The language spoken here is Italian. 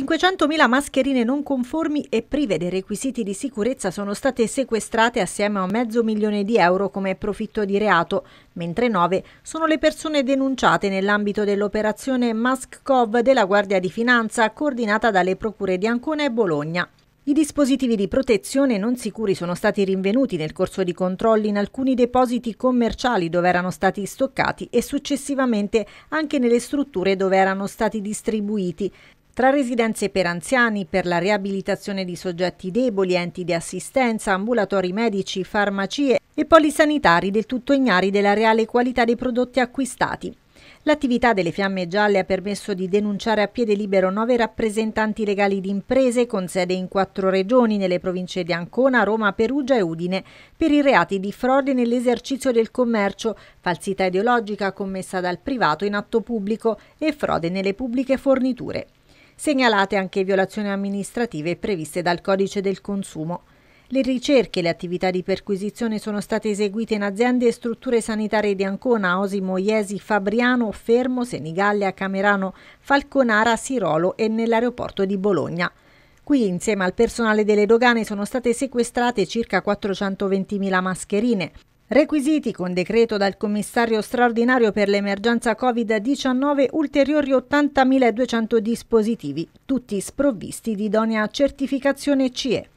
500.000 mascherine non conformi e prive dei requisiti di sicurezza sono state sequestrate assieme a mezzo milione di euro come profitto di reato, mentre 9 sono le persone denunciate nell'ambito dell'operazione MaskCov della Guardia di Finanza coordinata dalle procure di Ancona e Bologna. I dispositivi di protezione non sicuri sono stati rinvenuti nel corso di controlli in alcuni depositi commerciali dove erano stati stoccati e successivamente anche nelle strutture dove erano stati distribuiti, tra residenze per anziani, per la riabilitazione di soggetti deboli, enti di assistenza, ambulatori medici, farmacie e polisanitari del tutto ignari della reale qualità dei prodotti acquistati. L'attività delle Fiamme Gialle ha permesso di denunciare a piede libero nove rappresentanti legali di imprese con sede in quattro regioni nelle province di Ancona, Roma, Perugia e Udine per i reati di frode nell'esercizio del commercio, falsità ideologica commessa dal privato in atto pubblico e frode nelle pubbliche forniture. Segnalate anche violazioni amministrative previste dal Codice del Consumo. Le ricerche e le attività di perquisizione sono state eseguite in aziende e strutture sanitarie di Ancona, Osimo, Iesi, Fabriano, Fermo, Senigallia, Camerano, Falconara, Sirolo e nell'aeroporto di Bologna. Qui, insieme al personale delle dogane, sono state sequestrate circa 420.000 mascherine, Requisiti con decreto dal commissario straordinario per l'emergenza Covid-19 ulteriori 80.200 dispositivi, tutti sprovvisti di idonea certificazione CE.